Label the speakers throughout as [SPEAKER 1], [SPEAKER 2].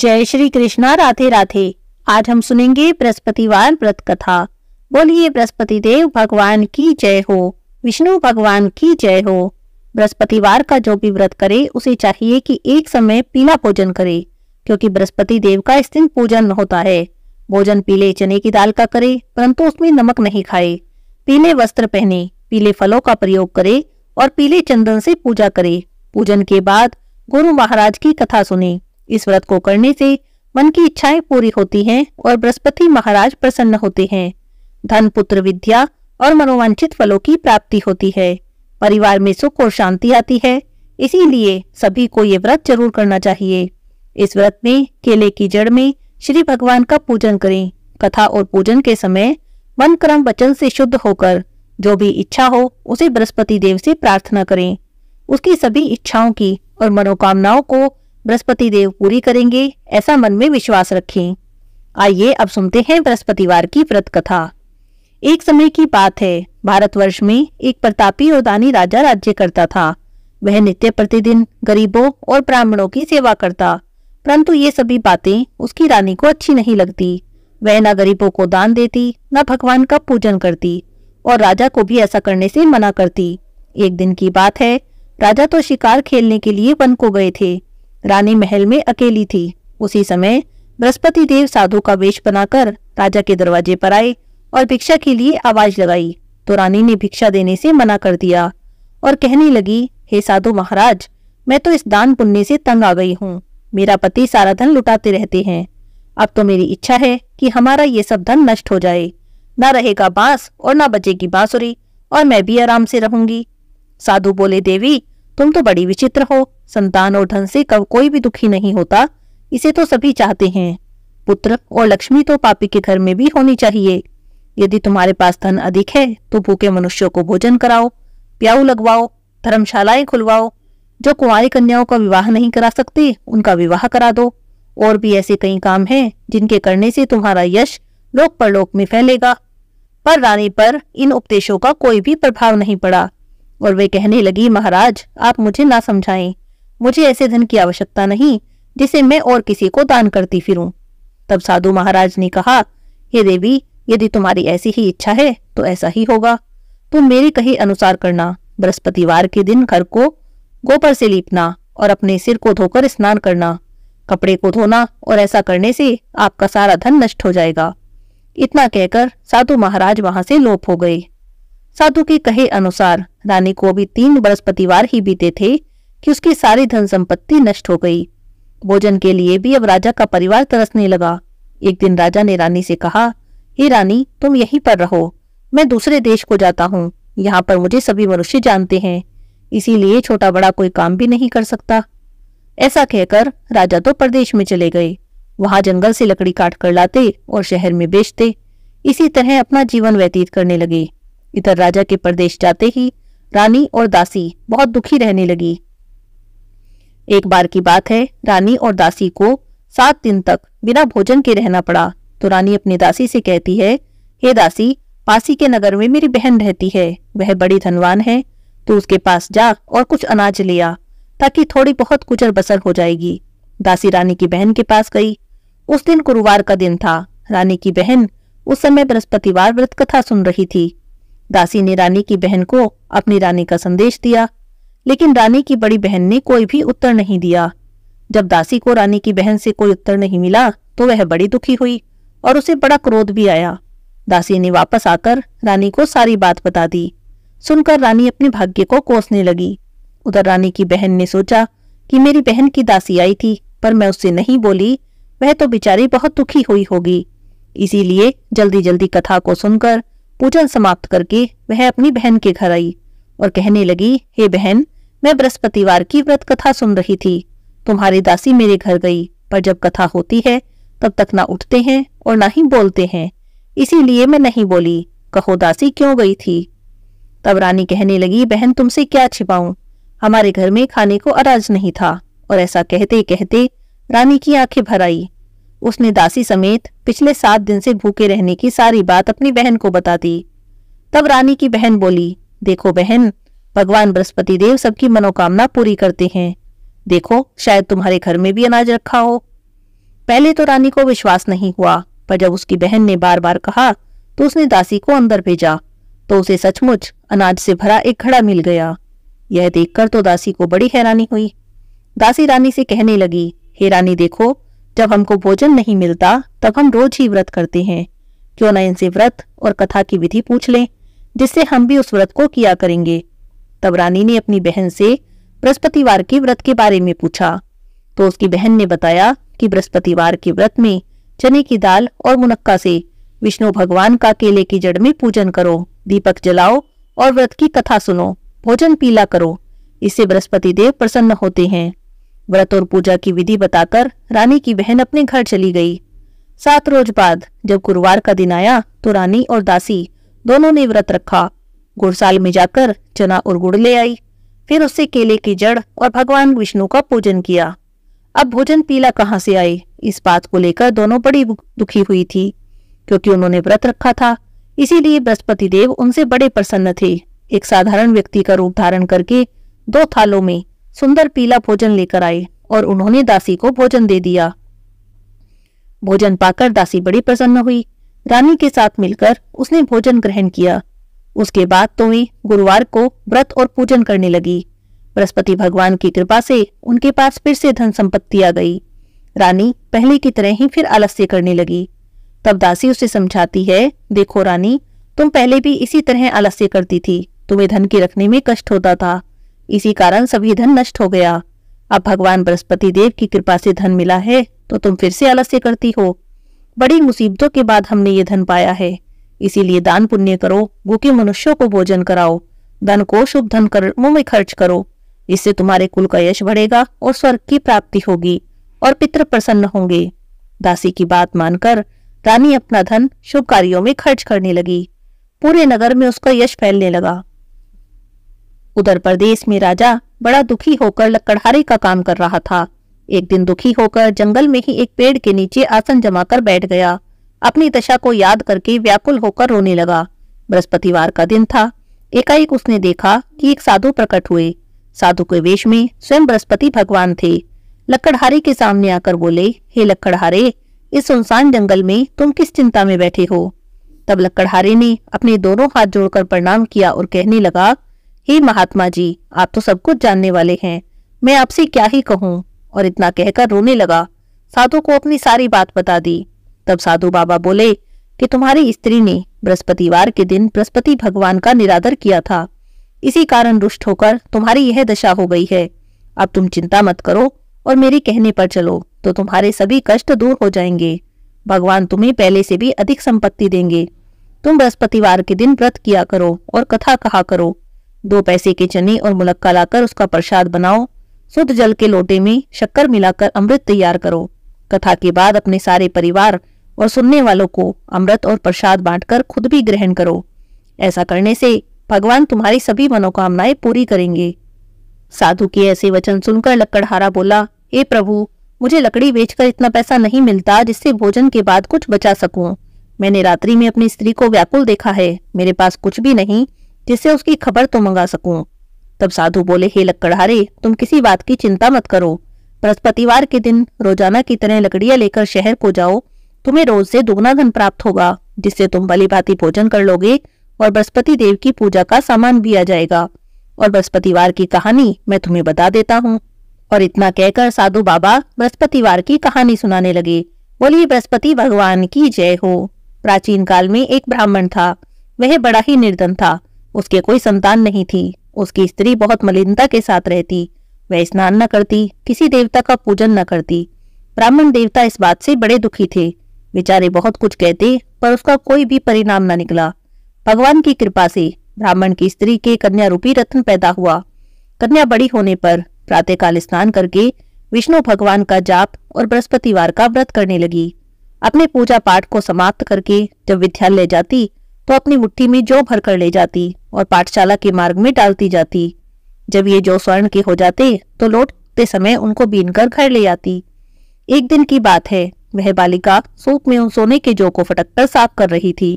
[SPEAKER 1] जय श्री कृष्णा राधे राधे आज हम सुनेंगे बृहस्पतिवार व्रत कथा बोलिए बृहस्पति देव भगवान की जय हो विष्णु भगवान की जय हो बृहस्पतिवार का जो भी व्रत करे उसे चाहिए कि एक समय पीला भोजन करे क्योंकि बृहस्पति देव का इस दिन पूजन होता है भोजन पीले चने की दाल का करे परंतु उसमें नमक नहीं खाए पीले वस्त्र पहने पीले फलों का प्रयोग करे और पीले चंदन से पूजा करे पूजन के बाद गुरु महाराज की कथा सुने इस व्रत को करने से मन की इच्छाएं पूरी होती हैं और बृहस्पति महाराज प्रसन्न होते हैं धन पुत्र विद्या और मनोवांछित फलों की प्राप्ति होती है परिवार में सुख और शांति आती है इसीलिए सभी को ये व्रत जरूर करना चाहिए इस व्रत में केले की जड़ में श्री भगवान का पूजन करें कथा और पूजन के समय मन क्रम वचन से शुद्ध होकर जो भी इच्छा हो उसे बृहस्पति देव से प्रार्थना करें उसकी सभी इच्छाओं की और मनोकामनाओं को बृहस्पति देव पूरी करेंगे ऐसा मन में विश्वास रखें आइए अब सुनते हैं बृहस्पतिवार की व्रत कथा एक समय की बात है भारतवर्ष में एक प्रतापी और दानी राजा राज्य करता था वह नित्य प्रतिदिन गरीबों और ब्राह्मणों की सेवा करता परंतु ये सभी बातें उसकी रानी को अच्छी नहीं लगती वह न गरीबों को दान देती न भगवान का पूजन करती और राजा को भी ऐसा करने से मना करती एक दिन की बात है राजा तो शिकार खेलने के लिए वन को गए थे रानी महल में अकेली थी उसी समय बृहस्पति देव साधु का वेश बनाकर राजा के दरवाजे पर आए और भिक्षा के लिए आवाज लगाई तो रानी ने भिक्षा देने से मना कर दिया और कहने लगी हे साधु महाराज मैं तो इस दान पुण्य से तंग आ गई हूँ मेरा पति सारा धन लुटाते रहते हैं अब तो मेरी इच्छा है कि हमारा ये सब धन नष्ट हो जाए ना रहेगा बांस और ना बचेगी बांसुरी और मैं भी आराम से रहूंगी साधु बोले देवी तुम तो बड़ी विचित्र हो संतान और धन से कब कोई भी दुखी नहीं होता इसे तो सभी चाहते हैं पुत्र और लक्ष्मी तो पापी के घर में भी होनी चाहिए यदि तुम्हारे पास धन अधिक है तो भूखे मनुष्यों को भोजन कराओ प्याऊ लगवाओ धर्मशालाएं खुलवाओ जो कुंवारी कन्याओं का विवाह नहीं करा सकते उनका विवाह करा दो और भी ऐसे कई काम हैं जिनके करने से तुम्हारा यश लोक परलोक में फैलेगा पर रानी पर इन उपदेशों का कोई भी प्रभाव नहीं पड़ा और वे कहने लगी महाराज आप मुझे ना समझाएं मुझे ऐसे धन की आवश्यकता नहीं जिसे मैं और किसी को दान करती फिरूं तब साधु महाराज ने कहा हे देवी यदि तुम्हारी ऐसी ही इच्छा है तो ऐसा ही होगा तुम मेरे कही अनुसार करना बृहस्पतिवार के दिन घर को गोबर से लीपना और अपने सिर को धोकर स्नान करना कपड़े को धोना और ऐसा करने से आपका सारा धन नष्ट हो जाएगा इतना कहकर साधु महाराज वहां से लोप हो गए साधु के कहे अनुसार रानी को अभी तीन बृहस्पतिवार ही बीते थे कि उसकी सारी धन संपत्ति नष्ट हो गई भोजन के लिए भी अब राजा का परिवार तरसने लगा एक दिन राजा ने रानी से कहा हे रानी तुम यहीं पर रहो मैं दूसरे देश को जाता हूँ यहाँ पर मुझे सभी मनुष्य जानते हैं इसीलिए छोटा बड़ा कोई काम भी नहीं कर सकता ऐसा कहकर राजा तो प्रदेश में चले गए वहां जंगल से लकड़ी काट कर लाते और शहर में बेचते इसी तरह अपना जीवन व्यतीत करने लगे इधर राजा के प्रदेश जाते ही रानी और दासी बहुत दुखी रहने लगी एक बार की बात है रानी और दासी को सात दिन तक बिना भोजन के रहना पड़ा तो रानी अपनी दासी से कहती है हे दासी पासी के नगर में मेरी बहन रहती है वह बड़ी धनवान है तो उसके पास जा और कुछ अनाज ले आ ताकि थोड़ी बहुत कुचर बसर हो जाएगी दासी रानी की बहन के पास गई उस दिन गुरुवार का दिन था रानी की बहन उस समय बृहस्पतिवार व्रत कथा सुन रही थी दासी ने रानी की बहन को अपनी रानी का संदेश दिया लेकिन रानी की बड़ी बहन ने कोई भी उत्तर नहीं दिया जब दासी को रानी की बहन से कोई उत्तर नहीं मिला तो वह बड़ी दुखी हुई और उसे बड़ा क्रोध भी आया दासी ने वापस आकर रानी को सारी बात बता दी सुनकर रानी अपने भाग्य को कोसने लगी उधर रानी की बहन ने सोचा कि मेरी बहन की दासी आई थी पर मैं उससे नहीं बोली वह तो बिचारी बहुत दुखी हुई होगी इसीलिए जल्दी जल्दी कथा को सुनकर पूजन समाप्त करके वह अपनी बहन के घर आई और कहने लगी हे hey बहन मैं बृहस्पतिवार की व्रत कथा सुन रही थी तुम्हारी दासी मेरे घर गई पर जब कथा होती है तब तक ना उठते हैं और ना ही बोलते हैं इसीलिए मैं नहीं बोली कहो दासी क्यों गई थी तब रानी कहने लगी बहन तुमसे क्या छिपाऊं हमारे घर में खाने को अराज नहीं था और ऐसा कहते कहते रानी की आंखें भर आई उसने दासी समेत पिछले सात दिन से भूखे रहने की सारी बात अपनी बहन को बता दी तब रानी की बहन बोली देखो बहन भगवान बृहस्पति देव सबकी मनोकामना पूरी करते हैं देखो शायद तुम्हारे घर में भी अनाज रखा हो पहले तो रानी को विश्वास नहीं हुआ पर जब उसकी बहन ने बार बार कहा तो उसने दासी को अंदर भेजा तो उसे सचमुच अनाज से भरा एक घड़ा मिल गया यह देखकर तो दासी को बड़ी हैरानी हुई दासी रानी से कहने लगी हे रानी देखो जब हमको भोजन नहीं मिलता तब हम रोज ही व्रत करते हैं क्यों न इनसे व्रत और कथा की विधि पूछ लें जिससे हम भी उस व्रत को किया करेंगे तब रानी ने अपनी बहन से बृहस्पतिवार के व्रत के बारे में पूछा तो उसकी बहन ने बताया कि बृहस्पतिवार के व्रत में चने की दाल और मुनक्का से विष्णु भगवान का केले की जड़ में पूजन करो दीपक जलाओ और व्रत की कथा सुनो भोजन पीला करो इससे बृहस्पति देव प्रसन्न होते हैं व्रत और पूजा की विधि बताकर रानी की बहन अपने घर चली गई सात रोज बाद जब गुरुवार का दिन आया तो रानी और दासी दोनों ने व्रत रखा गुड़साल में जाकर चना और गुड़ ले आई फिर उससे केले की जड़ और भगवान विष्णु का पूजन किया अब भोजन पीला कहाँ से आए इस बात को लेकर दोनों बड़ी दुखी हुई थी क्योंकि उन्होंने व्रत रखा था इसीलिए बृहस्पति देव उनसे बड़े प्रसन्न थे एक साधारण व्यक्ति का रूप धारण करके दो थालों में सुंदर पीला भोजन लेकर आए और उन्होंने दासी को भोजन दे दिया भोजन पाकर दासी बड़ी प्रसन्न हुई रानी के साथ मिलकर उसने भोजन ग्रहण किया उसके बाद तोई गुरुवार को व्रत और पूजन करने लगी बृहस्पति भगवान की कृपा से उनके पास फिर से धन संपत्ति आ गई रानी पहले की तरह ही फिर आलस्य करने लगी तब दासी उसे समझाती है देखो रानी तुम पहले भी इसी तरह आलस्य करती थी तुम्हें धन के रखने में कष्ट होता था इसी कारण सभी धन नष्ट हो गया अब भगवान बृहस्पति देव की कृपा से धन मिला है तो तुम फिर से आलस्य करती हो बड़ी मुसीबतों के बाद हमने ये धन पाया है इसीलिए दान पुण्य करो भूखे मनुष्यों को भोजन कराओ धन को शुभ धन कर्मों में खर्च करो इससे तुम्हारे कुल का यश बढ़ेगा और स्वर्ग की प्राप्ति होगी और पितृ प्रसन्न होंगे दासी की बात मानकर रानी अपना धन शुभ कार्यों में खर्च करने लगी पूरे नगर में उसका यश फैलने लगा उधर प्रदेश में राजा बड़ा दुखी होकर लकड़हारे का काम कर रहा था एक दिन दुखी होकर जंगल में ही एक पेड़ के नीचे आसन जमा कर बैठ गया अपनी दशा को याद करके व्याकुल होकर रोने लगा बृहस्पतिवार का दिन था एकाएक उसने देखा कि एक साधु प्रकट हुए साधु के वेश में स्वयं बृहस्पति भगवान थे लकड़हारे के सामने आकर बोले हे लकड़हारे इस सुनसान जंगल में तुम किस चिंता में बैठे हो तब लकड़हारे ने अपने दोनों हाथ जोड़कर प्रणाम किया और कहने लगा हे महात्मा जी आप तो सब कुछ जानने वाले हैं मैं आपसे क्या ही कहूँ और इतना कहकर रोने लगा साधु को अपनी सारी बात बता दी तब साधु बाबा बोले कि तुम्हारी स्त्री ने बृहस्पतिवार के दिन बृहस्पति भगवान का निरादर किया था इसी कारण रुष्ट होकर तुम्हारी यह दशा हो गई है अब तुम चिंता मत करो और मेरे कहने पर चलो तो तुम्हारे सभी कष्ट दूर हो जाएंगे भगवान तुम्हें पहले से भी अधिक संपत्ति देंगे तुम बृहस्पतिवार के दिन व्रत किया करो और कथा कहा करो दो पैसे के चने और मुलक्का लाकर उसका प्रसाद बनाओ शुद्ध जल के लोटे में शक्कर मिलाकर अमृत तैयार करो कथा के बाद अपने सारे परिवार और सुनने वालों को अमृत और प्रसाद बांटकर खुद भी ग्रहण करो ऐसा करने से भगवान तुम्हारी सभी मनोकामनाएं पूरी करेंगे साधु के ऐसे वचन सुनकर लकड़हारा बोला हे प्रभु मुझे लकड़ी बेचकर इतना पैसा नहीं मिलता जिससे भोजन के बाद कुछ बचा सकूं। मैंने रात्रि में अपनी स्त्री को व्याकुल देखा है मेरे पास कुछ भी नहीं जिससे उसकी खबर तो मंगा सकूं तब साधु बोले हे लकड़हारे तुम किसी बात की चिंता मत करो बृहस्पतिवार के दिन रोजाना की तरह लकड़ियां लेकर शहर को जाओ तुम्हें रोज से दुगना धन प्राप्त होगा जिससे तुम भली भांति भोजन कर लोगे और बृहस्पति देव की पूजा का सामान भी आ जाएगा और बृहस्पतिवार की कहानी मैं तुम्हें बता देता हूँ और इतना कहकर साधु बाबा बृहस्पतिवार की कहानी सुनाने लगे बोलिए बृहस्पति भगवान की जय हो प्राचीन काल में एक ब्राह्मण था वह बड़ा ही निर्धन था उसके कोई संतान नहीं थी उसकी स्त्री बहुत मलिनता के साथ रहती वह स्नान न करती किसी देवता का पूजन न करती ब्राह्मण देवता इस बात से बड़े दुखी थे बेचारे बहुत कुछ कहते पर उसका कोई भी परिणाम न निकला भगवान की कृपा से ब्राह्मण की स्त्री के कन्या रूपी रत्न पैदा हुआ कन्या बड़ी होने पर प्रातःकाल स्नान करके विष्णु भगवान का जाप और बृहस्पतिवार का व्रत करने लगी अपने पूजा पाठ को समाप्त करके जब विद्यालय जाती तो अपनी मुट्ठी में जौ भर कर ले जाती और पाठशाला के मार्ग में डालती जाती जब ये जौ स्वर्ण के हो जाते तो लौटते समय उनको बीन कर घर ले आती एक दिन की बात है वह बालिका सूप में उन सोने के जौ को फटक कर साफ कर रही थी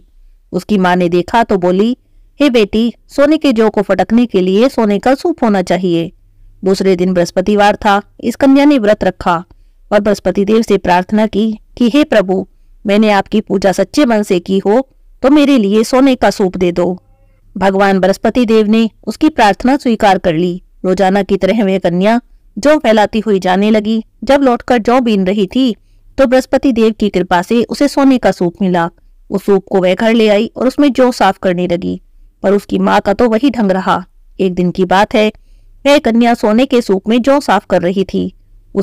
[SPEAKER 1] उसकी माँ ने देखा तो बोली हे बेटी सोने के जौ को फटकने के लिए सोने का सूप होना चाहिए दूसरे दिन बृहस्पतिवार था इस कन्या ने व्रत रखा और बृहस्पति देव से प्रार्थना की कि हे प्रभु मैंने आपकी पूजा सच्चे मन से की हो तो मेरे लिए सोने का सूप दे दो भगवान बृहस्पति देव ने उसकी प्रार्थना स्वीकार कर ली रोजाना की तरह वह कन्या जो फैलाती हुई जाने लगी जब लौटकर जौ बीन रही थी तो बृहस्पति देव की कृपा से उसे सोने का सूप मिला उस सूप को वह घर ले आई और उसमें जौ साफ करने लगी पर उसकी माँ का तो वही ढंग रहा एक दिन की बात है वह कन्या सोने के सूप में जौ साफ कर रही थी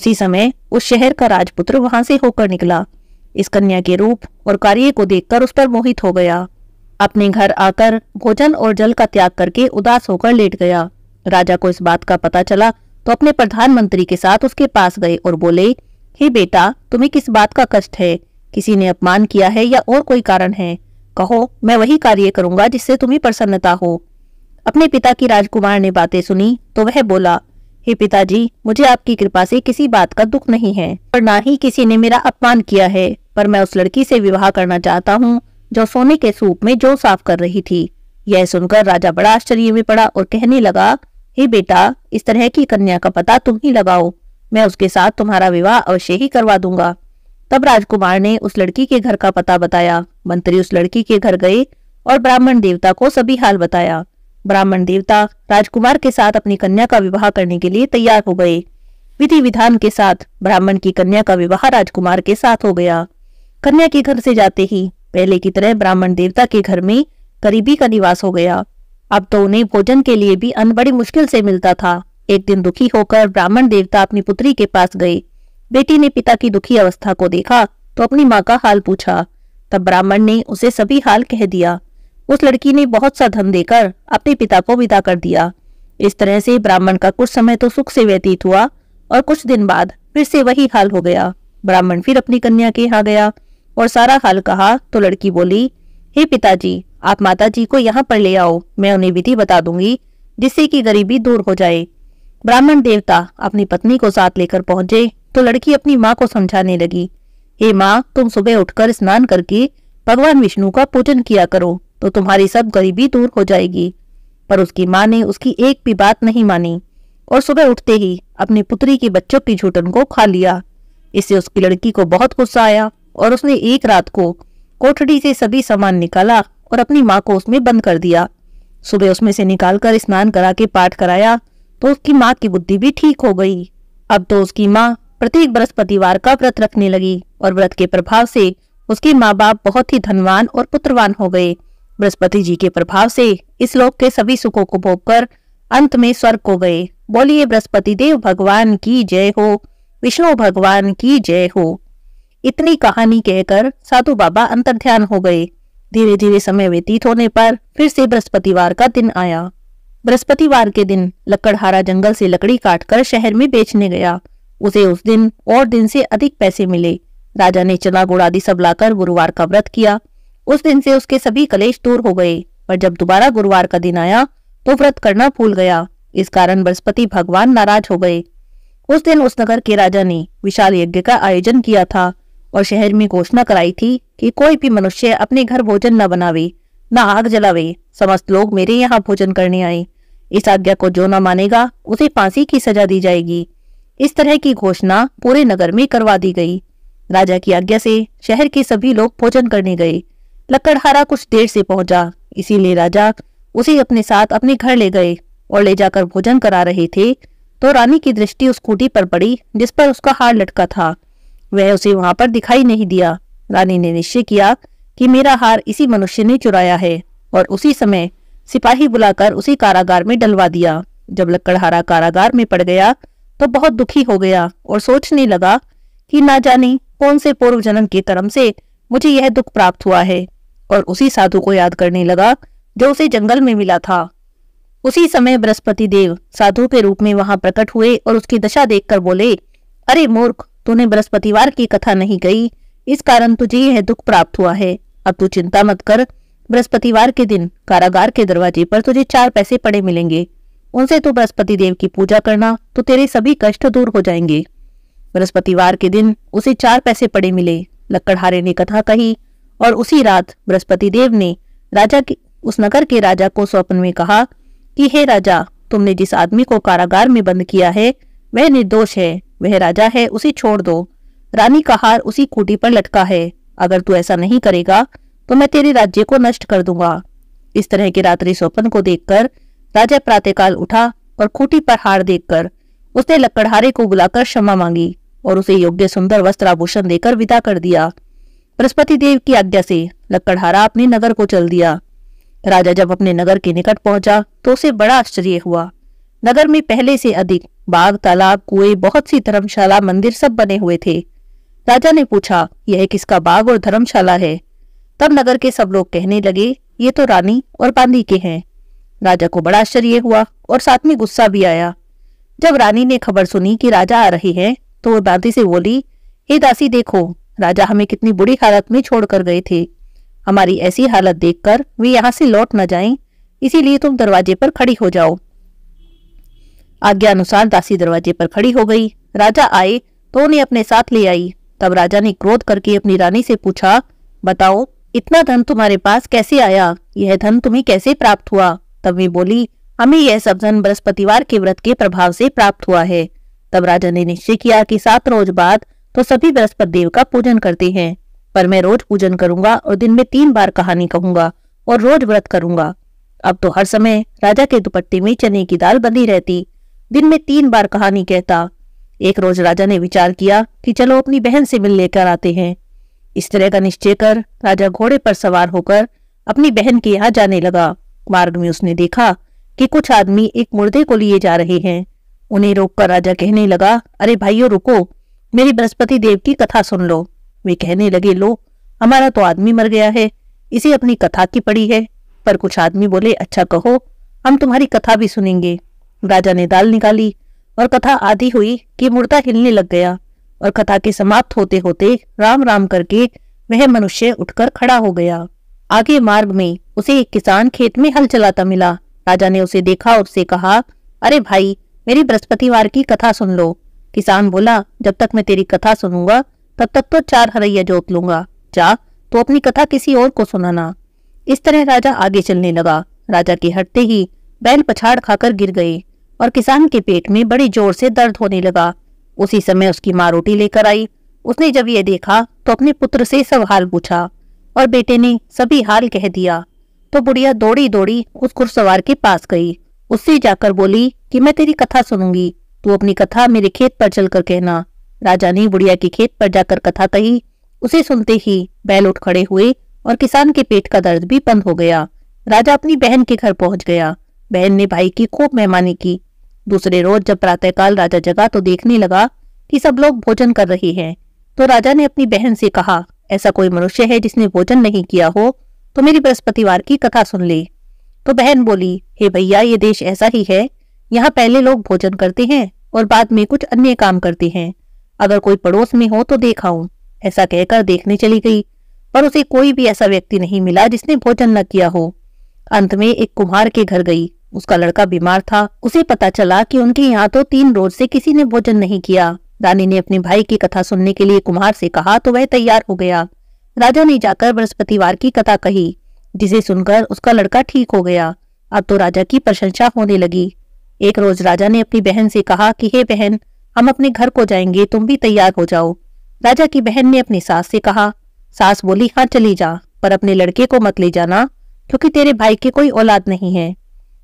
[SPEAKER 1] उसी समय उस शहर का राजपुत्र वहां से होकर निकला इस कन्या के रूप और कार्य को देखकर उस पर मोहित हो गया अपने घर आकर भोजन और जल का त्याग करके उदास होकर लेट गया राजा को इस बात का पता चला तो अपने प्रधानमंत्री के साथ उसके पास गए और बोले हे बेटा तुम्हें किस बात का कष्ट है किसी ने अपमान किया है या और कोई कारण है कहो मैं वही कार्य करूंगा जिससे तुम्हें प्रसन्नता हो अपने पिता की राजकुमार ने बातें सुनी तो वह बोला हे पिताजी मुझे आपकी कृपा से किसी बात का दुख नहीं है और ना ही किसी ने मेरा अपमान किया है पर मैं उस लड़की से विवाह करना चाहता हूँ जो सोने के सूप में जो साफ कर रही थी यह सुनकर राजा बड़ा आश्चर्य में पड़ा और कहने लगा हे बेटा इस तरह की कन्या का पता तुम ही लगाओ मैं उसके साथ तुम्हारा विवाह अवश्य ही करवा दूंगा तब राजकुमार ने उस लड़की के घर का पता बताया मंत्री उस लड़की के घर गए और ब्राह्मण देवता को सभी हाल बताया ब्राह्मण देवता राजकुमार के साथ अपनी कन्या का विवाह करने के लिए तैयार हो गए विधि विधान के साथ ब्राह्मण की कन्या का विवाह राजकुमार के साथ हो गया कन्या के घर से जाते ही पहले की तरह ब्राह्मण देवता के घर में करीबी का निवास हो गया अब तो उन्हें भोजन के लिए भी अन्न बड़ी मुश्किल से मिलता था एक दिन दुखी होकर ब्राह्मण देवता अपनी पुत्री के पास गए बेटी ने पिता की दुखी अवस्था को देखा तो अपनी माँ का हाल पूछा तब ब्राह्मण ने उसे सभी हाल कह दिया उस लड़की ने बहुत सा धन देकर अपने पिता को विदा कर दिया इस तरह से ब्राह्मण का कुछ समय तो सुख से व्यतीत हुआ और कुछ दिन बाद फिर से वही हाल हो गया ब्राह्मण फिर अपनी कन्या के यहाँ गया और सारा हाल कहा तो लड़की बोली हे पिताजी आप माता जी को यहाँ पर ले आओ मैं उन्हें विधि बता दूंगी जिससे कि गरीबी दूर हो जाए ब्राह्मण देवता अपनी पत्नी को साथ लेकर पहुंचे तो लड़की अपनी माँ को समझाने लगी हे माँ तुम सुबह उठकर स्नान करके भगवान विष्णु का पूजन किया करो तो तुम्हारी सब गरीबी दूर हो जाएगी पर उसकी माँ ने उसकी एक भी बात नहीं मानी और सुबह उठते ही अपनी पुत्री के बच्चों की झूठन को खा लिया इससे उसकी लड़की को बहुत गुस्सा आया और उसने एक रात को कोठड़ी से सभी सामान निकाला और अपनी माँ को उसमें बंद कर दिया सुबह उसमें से निकालकर स्नान करा के पाठ कराया तो उसकी माँ की बुद्धि भी ठीक हो गई अब तो उसकी माँ प्रत्येक बृहस्पतिवार का व्रत रखने लगी और व्रत के प्रभाव से उसके माँ बाप बहुत ही धनवान और पुत्रवान हो गए बृहस्पति जी के प्रभाव से इस लोक के सभी सुखों को भोग कर अंत में स्वर्ग को गए बोलिए बृहस्पति देव भगवान की जय हो विष्णु भगवान की जय हो इतनी कहानी कहकर साधु बाबा अंतर ध्यान हो गए धीरे धीरे समय व्यतीत होने पर फिर से बृहस्पतिवार का दिन आया बृहस्पतिवार के दिन लकड़हारा जंगल से लकड़ी काटकर शहर में बेचने गया उसे उस दिन और दिन से अधिक पैसे मिले राजा ने चना गुड़ आदि सब लाकर गुरुवार का व्रत किया उस दिन से उसके सभी कलेश दूर हो गए पर जब दोबारा गुरुवार का दिन आया तो व्रत करना भूल गया इस कारण बृहस्पति भगवान नाराज हो गए उस दिन उस नगर के राजा ने विशाल यज्ञ का आयोजन किया था और शहर में घोषणा कराई थी कि कोई भी मनुष्य अपने घर भोजन न बनावे न आग जलावे समस्त लोग मेरे यहाँ भोजन करने आए इस आज्ञा को जो न मानेगा उसे फांसी की सजा दी जाएगी इस तरह की घोषणा पूरे नगर में करवा दी गई राजा की आज्ञा से शहर के सभी लोग भोजन करने गए लकड़हारा कुछ देर से पहुंचा इसीलिए राजा उसे अपने साथ अपने घर ले गए और ले जाकर भोजन करा रहे थे तो रानी की दृष्टि उस खूटी पर पड़ी जिस पर उसका हार लटका था वह उसे वहां पर दिखाई नहीं दिया रानी ने निश्चय किया कि मेरा हार इसी मनुष्य ने चुराया है और उसी समय सिपाही बुलाकर उसी कारागार में डलवा दिया जब लकड़हारा कारागार में पड़ गया तो बहुत दुखी हो गया और सोचने लगा कि ना जाने कौन से पूर्व जन्म के कर्म से मुझे यह दुख प्राप्त हुआ है और उसी साधु को याद करने लगा जो उसे जंगल में मिला था उसी समय बृहस्पति देव साधु के रूप में वहां प्रकट हुए और उसकी दशा देखकर बोले अरे मूर्ख तूने बृहस्पतिवार की कथा नहीं गई इस कारण तुझे यह दुख प्राप्त हुआ है अब तू चिंता मत कर बृहस्पतिवार के दिन कारागार के दरवाजे पर तुझे चार पैसे पड़े मिलेंगे उनसे तू बृहस्पति देव की पूजा करना तो तेरे सभी कष्ट दूर हो जाएंगे बृहस्पतिवार के दिन उसे चार पैसे पड़े मिले लक्कड़हारे ने कथा कही और उसी रात बृहस्पति देव ने राजा की उस नगर के राजा को स्वप्न में कहा कि हे राजा तुमने जिस आदमी को कारागार में बंद किया है वह निर्दोष है वह राजा है उसे छोड़ दो रानी का हार उसी खूटी पर लटका है अगर तू ऐसा नहीं करेगा तो मैं तेरे राज्य को नष्ट कर दूंगा इस तरह के रात्रि स्वप्न को देखकर राजा प्रातःकाल उठा और खूटी पर हार देखकर उसने लकड़हारे को बुलाकर क्षमा मांगी और उसे योग्य सुंदर वस्त्र आभूषण देकर विदा कर दिया बृहस्पति देव की आज्ञा से लकड़हारा अपने नगर को चल दिया राजा जब अपने नगर के निकट पहुंचा तो उसे बड़ा आश्चर्य हुआ नगर में पहले से अधिक बाग तालाब कुएं बहुत सी धर्मशाला मंदिर सब बने हुए थे राजा ने पूछा यह किसका बाग और धर्मशाला है तब नगर के सब लोग कहने लगे ये तो रानी और बांदी के हैं राजा को बड़ा आश्चर्य हुआ और साथ में गुस्सा भी आया जब रानी ने खबर सुनी कि राजा आ रहे हैं तो वो बांदी से बोली हे दासी देखो राजा हमें कितनी बुरी हालत में छोड़कर गए थे हमारी ऐसी हालत देखकर वे यहाँ से लौट न जाएं, इसीलिए तुम दरवाजे पर खड़ी हो जाओ आज्ञा अनुसार दासी दरवाजे पर खड़ी हो गई राजा आए तो उन्हें अपने साथ ले आई तब राजा ने क्रोध करके अपनी रानी से पूछा बताओ इतना धन तुम्हारे पास कैसे आया यह धन तुम्हें कैसे प्राप्त हुआ तब वे बोली हमें यह सब धन बृहस्पतिवार के व्रत के प्रभाव से प्राप्त हुआ है तब राजा ने निश्चय किया कि सात रोज बाद तो सभी बृहस्पति देव का पूजन करते हैं पर मैं रोज पूजन करूंगा और दिन में तीन बार कहानी कहूंगा और रोज व्रत करूंगा अब तो हर समय राजा के दुपट्टे में चने की दाल बनी रहती दिन में तीन बार कहानी कहता एक रोज राजा ने विचार किया कि चलो अपनी बहन से मिल लेकर आते हैं इस तरह का निश्चय कर राजा घोड़े पर सवार होकर अपनी बहन के यहाँ जाने लगा मार्ग में उसने देखा कि कुछ आदमी एक मुर्दे को लिए जा रहे हैं उन्हें रोककर राजा कहने लगा अरे भाइयों रुको मेरी बृहस्पति देव की कथा सुन लो वे कहने लगे लो हमारा तो आदमी मर गया है इसे अपनी कथा की पड़ी है पर कुछ आदमी बोले अच्छा कहो हम तुम्हारी कथा भी सुनेंगे राजा ने दाल निकाली और कथा आधी हुई कि मुर्दा हिलने लग गया और कथा के समाप्त होते होते राम राम करके वह मनुष्य उठकर खड़ा हो गया आगे मार्ग में उसे एक किसान खेत में हल चलाता मिला राजा ने उसे देखा और उसे कहा अरे भाई मेरी बृहस्पतिवार की कथा सुन लो किसान बोला जब तक मैं तेरी कथा सुनूंगा तब तक तो चार हरैया जोत लूंगा जा तो अपनी कथा किसी और को सुनाना इस तरह राजा आगे चलने लगा राजा के हटते ही बैल पछाड़ खाकर गिर गए और किसान के पेट में बड़े जोर से दर्द होने लगा उसी समय उसकी माँ रोटी लेकर आई उसने जब यह देखा तो अपने पुत्र से सब हाल पूछा और बेटे ने सभी हाल कह दिया तो बुढ़िया दौड़ी दौड़ी उस घुड़सवार के पास गई उससे जाकर बोली कि मैं तेरी कथा सुनूंगी तू अपनी कथा मेरे खेत पर चलकर कहना राजा ने बुढ़िया के खेत पर जाकर कथा कही उसे सुनते ही बैल उठ खड़े हुए और किसान के पेट का दर्द भी बंद हो गया राजा अपनी बहन के घर पहुंच गया बहन ने भाई की खूब मेहमानी की दूसरे रोज जब प्रातःकाल राजा जगा तो देखने लगा कि सब लोग भोजन कर रहे हैं तो राजा ने अपनी बहन से कहा ऐसा कोई मनुष्य है जिसने भोजन नहीं किया हो तो मेरी बृहस्पतिवार की कथा सुन ले तो बहन बोली हे भैया ये देश ऐसा ही है यहाँ पहले लोग भोजन करते हैं और बाद में कुछ अन्य काम करते हैं अगर कोई पड़ोस में हो तो देखा ऐसा कहकर देखने चली गई पर उसे कोई भी ऐसा व्यक्ति नहीं मिला जिसने भोजन न किया हो अंत में एक कुम्हार के घर गई उसका लड़का बीमार था उसे पता चला कि उनके यहाँ तो तीन रोज से किसी ने भोजन नहीं किया रानी ने अपने भाई की कथा सुनने के लिए कुमार से कहा तो वह तैयार हो गया राजा ने जाकर बृहस्पतिवार की कथा कही जिसे सुनकर उसका लड़का ठीक हो गया अब तो राजा की प्रशंसा होने लगी एक रोज राजा ने अपनी बहन से कहा कि हे बहन हम अपने घर को जाएंगे तुम भी तैयार हो जाओ राजा की बहन ने अपनी सास से कहा सास बोली हाँ चली जा पर अपने लड़के को मत ले जाना क्योंकि तेरे भाई के कोई औलाद नहीं है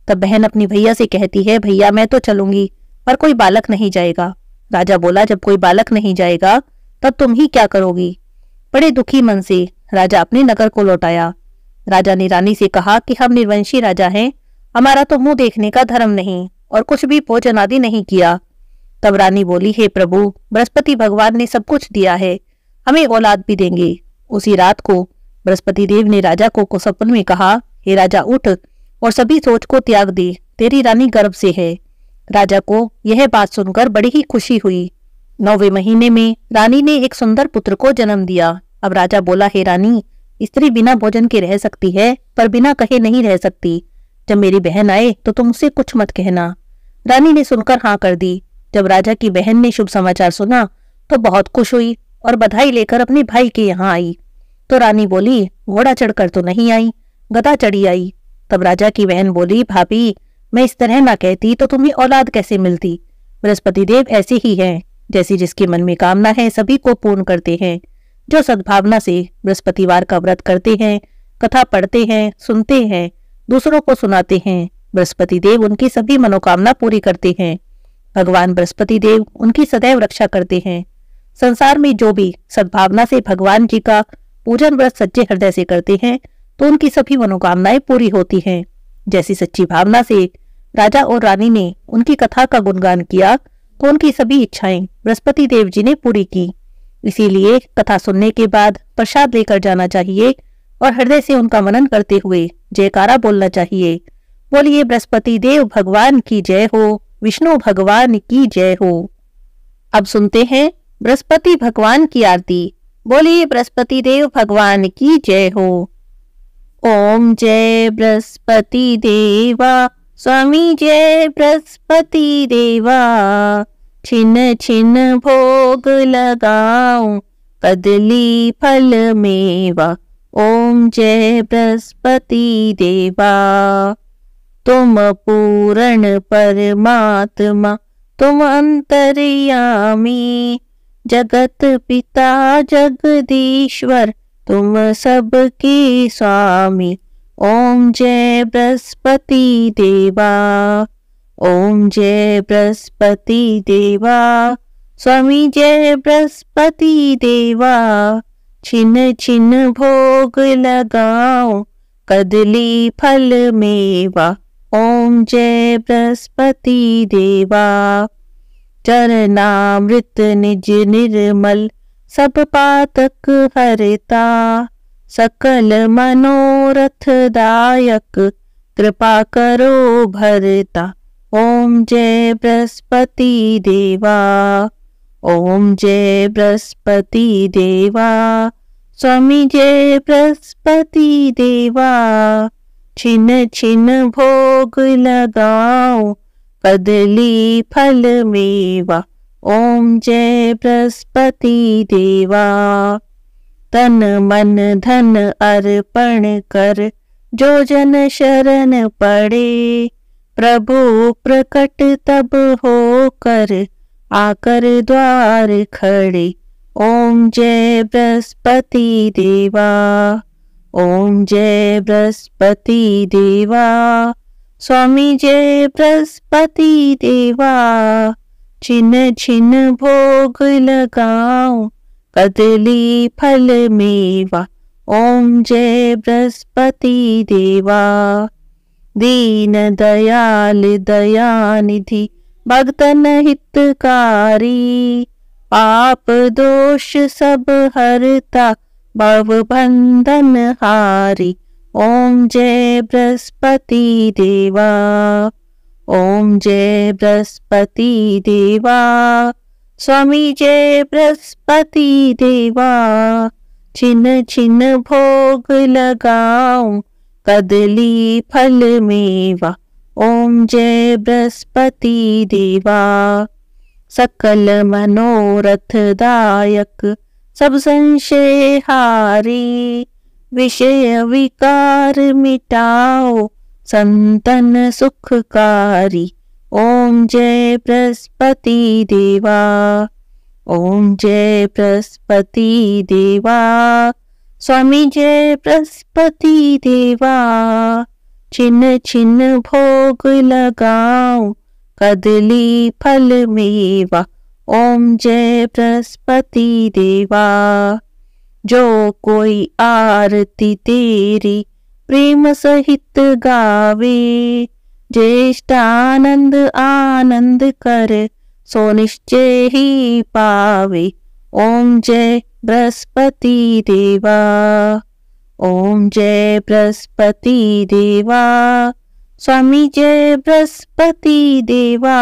[SPEAKER 1] तब बहन अपनी भैया से कहती है भैया मैं तो चलूंगी पर कोई बालक नहीं जाएगा राजा बोला जब कोई बालक नहीं जाएगा तब तुम ही क्या करोगी बड़े दुखी मन से राजा अपने नगर को लौटाया राजा ने रानी से कहा कि हम निर्वंशी राजा हैं हमारा तो मुंह देखने का धर्म नहीं और कुछ भी भोजन आदि नहीं किया तब रानी बोली हे प्रभु बृहस्पति भगवान ने सब कुछ दिया है हमें औलाद भी देंगे उसी रात को बृहस्पति देव ने राजा को, कुसपन में कहा हे राजा उठ और सभी सोच को त्याग दे तेरी रानी गर्भ से है राजा को यह बात सुनकर बड़ी ही खुशी हुई नौवे महीने में रानी ने एक सुंदर पुत्र को जन्म दिया अब राजा बोला हे रानी स्त्री बिना भोजन के रह सकती है पर बिना कहे नहीं रह सकती जब मेरी बहन आए तो तुम उसे कुछ मत कहना रानी ने सुनकर हाँ कर दी जब राजा की बहन ने शुभ समाचार सुना तो बहुत खुश हुई और बधाई लेकर अपने भाई के यहाँ आई तो रानी बोली घोड़ा चढ़कर तो नहीं आई गदा चढ़ी आई तब राजा की बहन बोली भाभी मैं इस तरह ना कहती तो तुम्हें औलाद कैसे मिलती बृहस्पति देव ऐसे ही हैं जैसी जिसके मन में कामना है सभी को पूर्ण करते हैं जो सद्भावना से बृहस्पतिवार का व्रत करते हैं कथा पढ़ते हैं सुनते हैं दूसरों को सुनाते हैं बृहस्पति देव उनकी सभी मनोकामना पूरी करते हैं भगवान बृहस्पति देव उनकी सदैव रक्षा करते हैं संसार में जो भी सद्भावना से भगवान जी का पूजन व्रत सच्चे हृदय से करते हैं तो उनकी सभी मनोकामनाएं पूरी होती हैं। जैसी सच्ची भावना से राजा और रानी ने उनकी कथा का गुणगान किया तो उनकी सभी इच्छाएं बृहस्पति देव जी ने पूरी की इसीलिए कथा सुनने के बाद प्रसाद लेकर जाना चाहिए और हृदय से उनका मनन करते हुए जयकारा बोलना चाहिए बोलिए बृहस्पति देव भगवान की जय हो विष्णु भगवान की जय हो अब सुनते हैं बृहस्पति भगवान की आरती बोलिए बृहस्पति देव भगवान की जय हो ओम जय बृहस्पति देवा स्वामी जय बृहस्पति देवा छिन छिन भोग लगाऊं कदली फल मेवा ओम जय बृहस्पति देवा तुम पूरण परमात्मा तुम अंतर्यामी जगत पिता जगदीश्वर तुम सबके स्वामी ओम जय बृहस्पति देवा ओम जय बृहस्पति देवा स्वामी जय बृहस्पति देवा छिन छिन भोग लगाओ कदली फल मेवा ओम जय बृहस्पति देवा चरणामृत निज निर्मल सब पातक हरिता सकल मनोरथ दायक कृपा करो भरता ओम जय बृहस्पति देवा ओम जय बृहस्पति देवा स्वामी जय बृहस्पति देवा छिन छिन भोग लगाओ कदली फल मेवा ओम जय बृहस्पति देवा तन मन धन अर्पण कर जो जन शरण पड़े प्रभु प्रकट तब हो कर आकर द्वार खड़े ओम जय बृहस्पति देवा ओम जय बृहस्पति देवा स्वामी जय बृहस्पति देवा छिन छिन भोग लगाओ कदली फल मेवा ओम जय बृहस्पति देवा दीन दयाल दयानिधि भक्तन हितकारी पाप दोष सब हरता भव बंधन हारी ओम जय बृहस्पति देवा ओम जय बृहस्पति देवा स्वामी जय बृहस्पति देवा छिन छिन भोग लगाऊं कदली फल मेवा ओम जय बृहस्पति देवा सकल मनोरथ दायक सब संशय हारी विषय विकार मिटाओ संतन सुखकारी ओम जय बृहस्पति देवा ओम जय बृहस्पति देवा स्वामी जय बृहस्पति देवा छिन्न छिन्न भोग लगाओ कदली फल मेवा ओम जय बृहस्पति देवा जो कोई आरती तेरी प्रेम सहित गावे ज्येष्ठानंद आनंद कर सोनिश्चय ही पावे ओम जय बृहस्पति देवा ओम जय बृहस्पति देवा स्वामी जय बृहस्पति देवा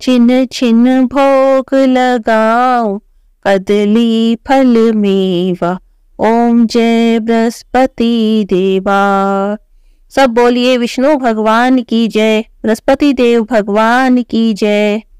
[SPEAKER 1] छिन छिन भोग लगाओ कदली फल मेवा ओम जय बृहस्पति देवा सब बोलिए विष्णु भगवान की जय बृहस्पति देव भगवान की जय